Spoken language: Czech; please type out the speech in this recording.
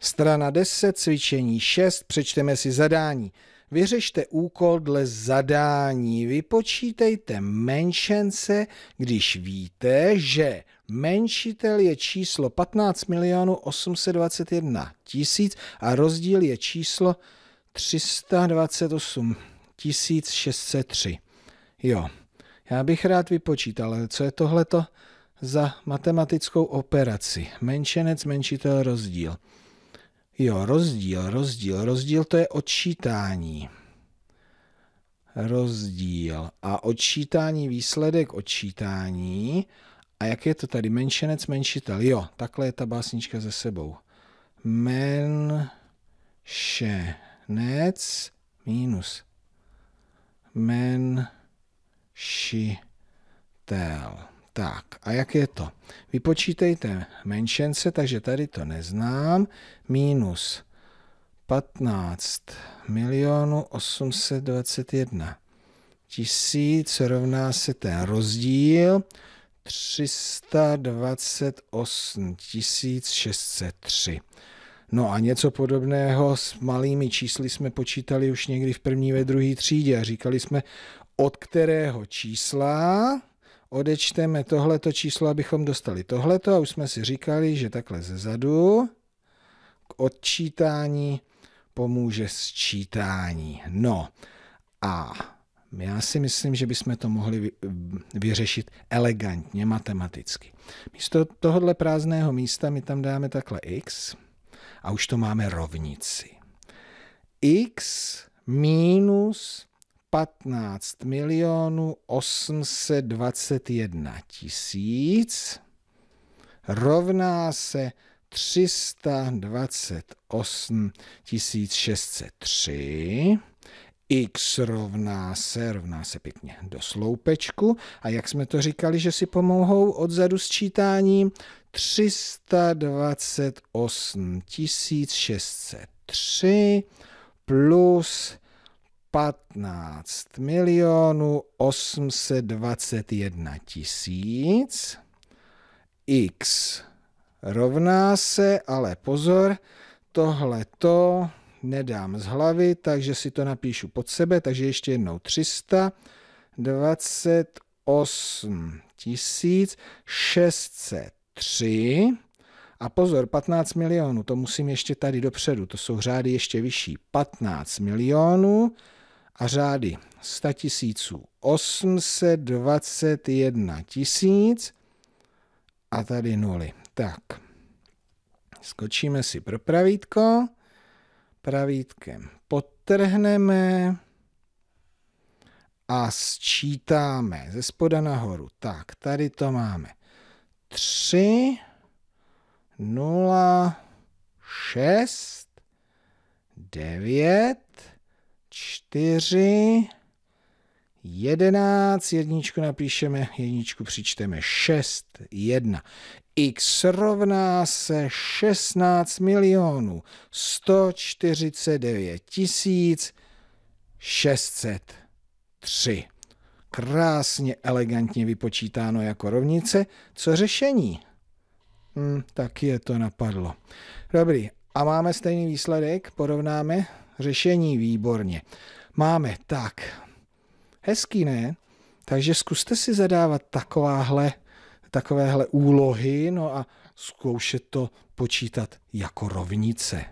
Strana 10, cvičení 6, přečteme si zadání. Vyřešte úkol dle zadání. Vypočítejte menšence, když víte, že menšitel je číslo 15 821 tisíc a rozdíl je číslo 328 603. Jo, já bych rád vypočítal, ale co je tohleto za matematickou operaci? Menšenec, menšitel, rozdíl. Jo, rozdíl, rozdíl, rozdíl to je odčítání. Rozdíl a odčítání, výsledek odčítání. A jak je to tady? Menšenec, menšitel. Jo, takhle je ta básnička ze sebou. Menšenec minus menšitel. Tak a jak je to? Vypočítejte menšence, takže tady to neznám. Minus 15 milionů 821 tisíc rovná se ten rozdíl 328 603. No a něco podobného s malými čísly jsme počítali už někdy v první ve druhé třídě a říkali jsme, od kterého čísla odečteme tohleto číslo, abychom dostali tohleto a už jsme si říkali, že takhle zezadu k odčítání pomůže sčítání. No a já si myslím, že bychom to mohli vyřešit elegantně, matematicky. Místo tohohle prázdného místa my tam dáme takhle x a už to máme rovnici. x minus 15 milionů 821 tisíc rovná se 328 603 x rovná se, rovná se pěkně do sloupečku. A jak jsme to říkali, že si pomohou odzadu čítáním, 328 603 plus 15 milionů 821 tisíc x rovná se, ale pozor, tohle to nedám z hlavy, takže si to napíšu pod sebe, takže ještě jednou 328 603 a pozor, 15 milionů, to musím ještě tady dopředu, to jsou řády ještě vyšší. 15 milionů 603 a řády 100 tisíců 821 tisíc a tady nuly. Tak, skočíme si pro pravítko, pravítkem potrhneme a sčítáme ze spoda nahoru. Tak, tady to máme. 3, 0, 6, 9, čtyři, jedenáct, jedničku napíšeme, jedničku přičteme, šest, jedna. X rovná se 16 milionů 149 tisíc 603. Krásně elegantně vypočítáno jako rovnice. Co řešení? Hm, tak je to napadlo. Dobrý, a máme stejný výsledek, porovnáme řešení, výborně. Máme, tak, hezký ne? Takže zkuste si zadávat takováhle, takovéhle úlohy, no a zkoušet to počítat jako rovnice.